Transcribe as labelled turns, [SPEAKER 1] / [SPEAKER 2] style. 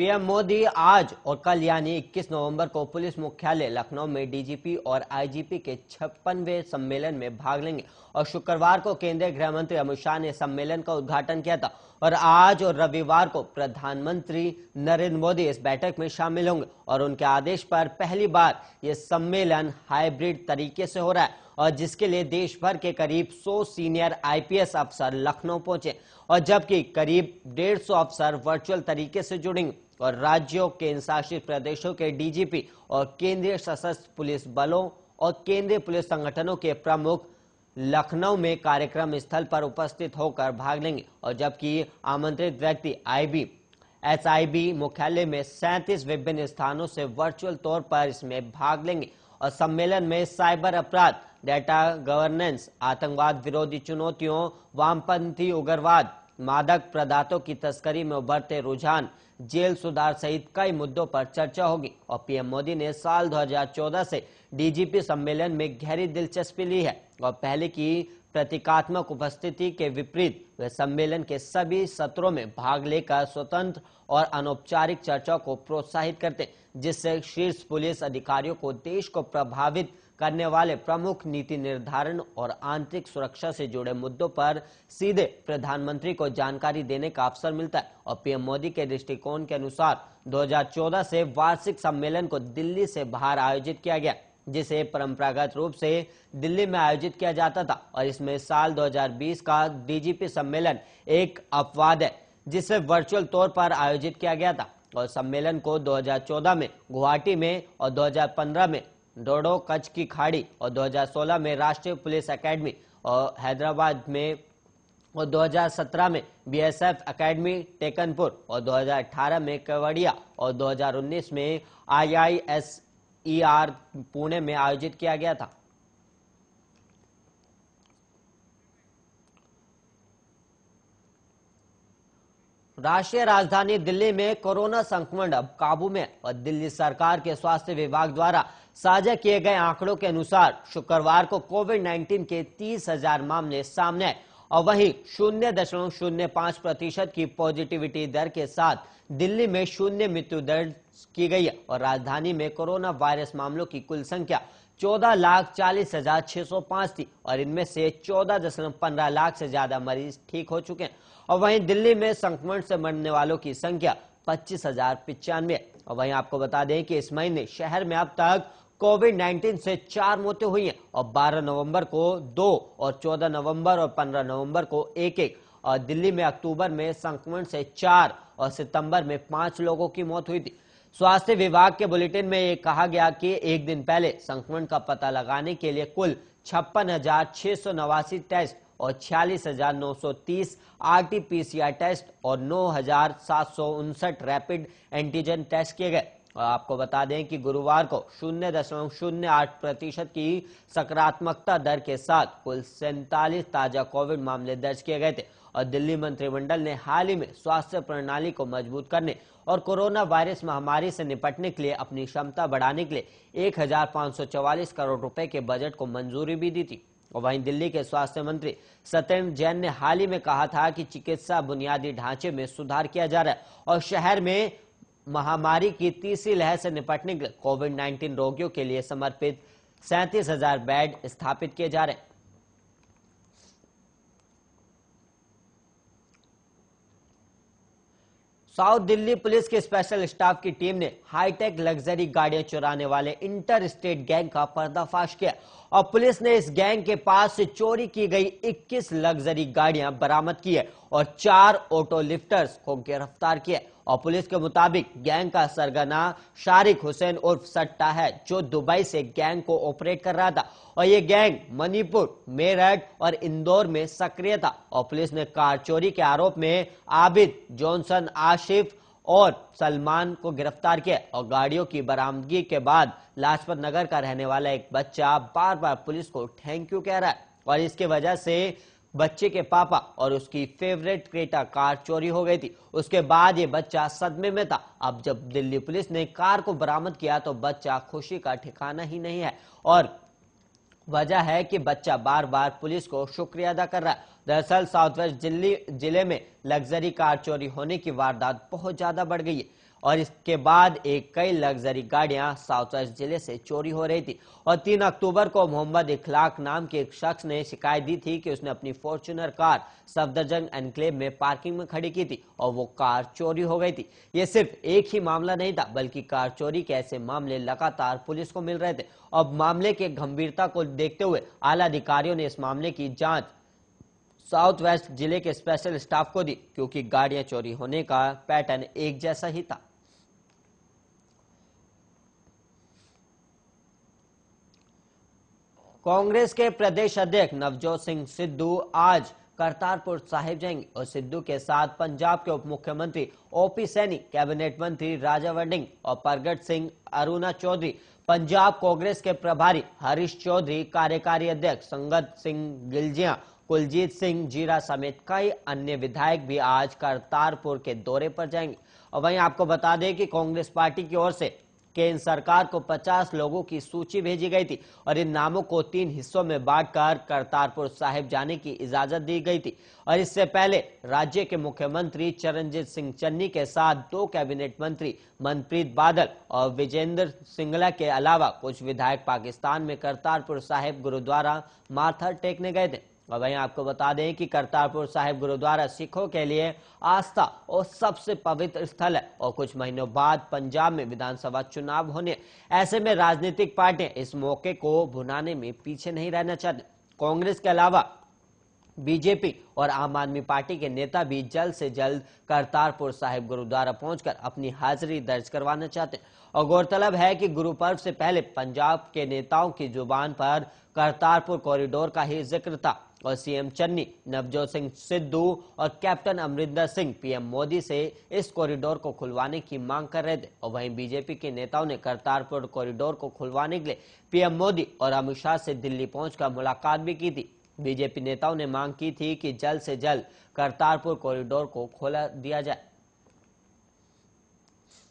[SPEAKER 1] PM Modi आज और कल यानी 21 नवंबर को पुलिस मुख्यालय लखनऊ में डीजीपी और आईजीपी के छप्पनवे सम्मेलन में भाग लेंगे और शुक्रवार को केंद्रीय गृह मंत्री अमित शाह ने सम्मेलन का उद्घाटन किया था और आज और रविवार को प्रधानमंत्री नरेंद्र मोदी इस बैठक में शामिल होंगे और उनके आदेश पर पहली बार ये सम्मेलन हाइब्रिड तरीके से हो रहा है और जिसके लिए देश भर के करीब 100 सीनियर आईपीएस अफसर लखनऊ पहुंचे और जबकि करीब 150 अफसर वर्चुअल तरीके से जुड़ेंगे और राज्यों के शासित प्रदेशों के डीजीपी और केंद्रीय सशस्त्र पुलिस बलों और केंद्रीय पुलिस संगठनों के प्रमुख लखनऊ में कार्यक्रम स्थल पर उपस्थित होकर भाग लेंगे और जबकि आमंत्रित व्यक्ति आईबी एसआईबी मुख्यालय में सैंतीस विभिन्न स्थानों से वर्चुअल तौर पर इसमें भाग लेंगे और सम्मेलन में साइबर अपराध डेटा गवर्नेंस आतंकवाद विरोधी चुनौतियों वामपंथी उग्रवाद मादक पदार्थों की तस्करी में उभरते रुझान जेल सुधार सहित कई मुद्दों पर चर्चा होगी और पीएम मोदी ने साल 2014 से डीजीपी सम्मेलन में गहरी दिलचस्पी ली है और पहले की प्रतीकात्मक उपस्थिति के विपरीत वे सम्मेलन के सभी सत्रों में भाग लेकर स्वतंत्र और अनौपचारिक चर्चा को प्रोत्साहित करते जिससे शीर्ष पुलिस अधिकारियों को देश को प्रभावित करने वाले प्रमुख नीति निर्धारण और आंतरिक सुरक्षा से जुड़े मुद्दों पर सीधे प्रधानमंत्री को जानकारी देने का अवसर मिलता है और पीएम मोदी के दृष्टिकोण के अनुसार 2014 से वार्षिक सम्मेलन को दिल्ली से बाहर आयोजित किया गया जिसे परंपरागत रूप से दिल्ली में आयोजित किया जाता था और इसमें साल 2020 का डीजीपी सम्मेलन एक अपवाद है जिसे वर्चुअल तौर पर आयोजित किया गया था और सम्मेलन को 2014 में गुवाहाटी में और 2015 में डोडो कच्छ की खाड़ी और 2016 में राष्ट्रीय पुलिस एकेडमी और हैदराबाद में और 2017 में बीएसएफ एकेडमी टेकनपुर और 2018 में केवड़िया और 2019 में आईआईएसईआर पुणे में आयोजित किया गया था राष्ट्रीय राजधानी दिल्ली में कोरोना संक्रमण अब काबू में और दिल्ली सरकार के स्वास्थ्य विभाग द्वारा साझा किए गए आंकड़ों के अनुसार शुक्रवार को कोविड 19 के तीस हजार मामले सामने आए और वहीं शून्य दशमलव शून्य पांच प्रतिशत की पॉजिटिविटी दर के साथ दिल्ली में शून्य मृत्यु दर की गई है और राजधानी में कोरोना वायरस मामलों की कुल संख्या चौदह लाख चालीस हजार छह सौ पांच थी और इनमें से चौदह दशमलव पंद्रह लाख से ज्यादा मरीज ठीक हो चुके हैं और वहीं दिल्ली में संक्रमण से मरने वालों की संख्या पच्चीस हजार पिचानवे और वहीं आपको बता दें कि इस महीने शहर में अब तक कोविड 19 से चार मौतें हुई हैं और 12 नवंबर को दो और 14 नवंबर और 15 नवंबर को एक एक और दिल्ली में अक्टूबर में संक्रमण से चार और सितंबर में पांच लोगों की मौत हुई थी स्वास्थ्य विभाग के बुलेटिन में ये कहा गया कि एक दिन पहले संक्रमण का पता लगाने के लिए कुल छप्पन टेस्ट और छियालीस हजार नौ सौ तीस आर टेस्ट और नौ हजार सात सौ उनसठ रैपिड एंटीजन टेस्ट किए गए और आपको बता दें कि गुरुवार को शून्य दशमलव शून्य आठ प्रतिशत की सकारात्मकता दर के साथ कुल सैंतालीस ताजा कोविड मामले दर्ज किए गए थे और दिल्ली मंत्रिमंडल ने हाल ही में स्वास्थ्य प्रणाली को मजबूत करने और कोरोना वायरस महामारी से निपटने के लिए अपनी क्षमता बढ़ाने के लिए एक करोड़ रुपए के बजट को मंजूरी भी दी थी और वहीं दिल्ली के स्वास्थ्य मंत्री सत्येंद्र जैन ने हाल ही में कहा था कि चिकित्सा बुनियादी ढांचे में सुधार किया जा रहा है और शहर में महामारी की तीसरी लहर से निपटने के लिए कोविड 19 रोगियों के लिए समर्पित सैंतीस हजार बेड स्थापित किए जा रहे हैं साउथ दिल्ली पुलिस के स्पेशल स्टाफ की टीम ने हाईटेक लग्जरी गाड़ियां चुराने वाले इंटर स्टेट गैंग का पर्दाफाश किया और पुलिस ने इस गैंग के पास से चोरी की गई 21 लग्जरी गाड़ियां बरामद की है और चार ऑटो लिफ्टर्स को गिरफ्तार किया और पुलिस के मुताबिक गैंग का सरगना शारिक हुसैन उर्फ सट्टा है जो दुबई से गैंग को ऑपरेट कर रहा था और ये गैंग मणिपुर मेरठ और इंदौर में सक्रिय था और पुलिस ने कार चोरी के आरोप में आबिद जॉनसन आशिफ और सलमान को गिरफ्तार किया और गाड़ियों की बरामदगी के बाद लाजपत नगर का रहने वाला एक बच्चा बार बार पुलिस को थैंक यू कह रहा है और इसके वजह से बच्चे के पापा और उसकी फेवरेट क्रेटा कार चोरी हो गई थी उसके बाद ये बच्चा सदमे में था अब जब दिल्ली पुलिस ने कार को बरामद किया तो बच्चा खुशी का ठिकाना ही नहीं है और वजह है कि बच्चा बार बार पुलिस को शुक्रिया अदा कर रहा है दरअसल साउथ वेस्ट दिल्ली जिले में लग्जरी कार चोरी होने की वारदात बहुत ज्यादा बढ़ गई है और इसके बाद एक कई लग्जरी गाड़ियां साउथ वेस्ट जिले से चोरी हो रही थी और तीन अक्टूबर को मोहम्मद इखलाक नाम के एक शख्स ने शिकायत दी थी कि उसने अपनी फॉर्चुनर कार सफदरजंग एनक्लेव में पार्किंग में खड़ी की थी और वो कार चोरी हो गई थी ये सिर्फ एक ही मामला नहीं था बल्कि कार चोरी के ऐसे मामले लगातार पुलिस को मिल रहे थे अब मामले के गंभीरता को देखते हुए आला अधिकारियों ने इस मामले की जाँच साउथ वेस्ट जिले के स्पेशल स्टाफ को दी क्योंकि गाड़ियां चोरी होने का पैटर्न एक जैसा ही था कांग्रेस के प्रदेश अध्यक्ष नवजोत सिंह सिद्धू आज करतारपुर साहिब जाएंगे और सिद्धू के साथ पंजाब के उप मुख्यमंत्री ओपी सैनी कैबिनेट मंत्री राजा वडिंग और परगट सिंह अरुणा चौधरी पंजाब कांग्रेस के प्रभारी हरीश चौधरी कार्यकारी अध्यक्ष संगत सिंह गिलजिया कुलजीत सिंह जीरा समेत कई अन्य विधायक भी आज करतारपुर के दौरे पर जाएंगे और वहीं आपको बता दें कि कांग्रेस पार्टी की ओर से केंद्र सरकार को 50 लोगों की सूची भेजी गई थी और इन नामों को तीन हिस्सों में बांटकर करतारपुर साहिब जाने की इजाजत दी गई थी और इससे पहले राज्य के मुख्यमंत्री चरणजीत सिंह चन्नी के साथ दो कैबिनेट मंत्री मनप्रीत बादल और विजेंद्र सिंगला के अलावा कुछ विधायक पाकिस्तान में करतारपुर साहिब गुरुद्वारा माथर टेकने गए थे और वहीं आपको बता दें कि करतारपुर साहिब गुरुद्वारा सिखों के लिए आस्था और सबसे पवित्र स्थल है और कुछ महीनों बाद पंजाब में विधानसभा चुनाव होने ऐसे में राजनीतिक पार्टियां इस मौके को भुनाने में पीछे नहीं रहना चाहती कांग्रेस के अलावा बीजेपी और आम आदमी पार्टी के नेता भी जल्द से जल्द करतारपुर साहिब गुरुद्वारा पहुंचकर अपनी हाजिरी दर्ज करवाना चाहते हैं और गौरतलब है कि गुरु पर्व से पहले पंजाब के नेताओं की जुबान पर करतारपुर कॉरिडोर का ही जिक्र था और सीएम चन्नी नवजोत सिंह सिद्धू और कैप्टन अमरिंदर सिंह पीएम मोदी से इस कॉरिडोर को खुलवाने की मांग कर रहे थे और वहीं बीजेपी के नेताओं ने करतारपुर कॉरिडोर को खुलवाने के लिए पीएम मोदी और अमित शाह से दिल्ली पहुंचकर मुलाकात भी की थी बीजेपी नेताओं ने मांग की थी कि जल्द से जल्द करतारपुर कॉरिडोर को खोला दिया जाए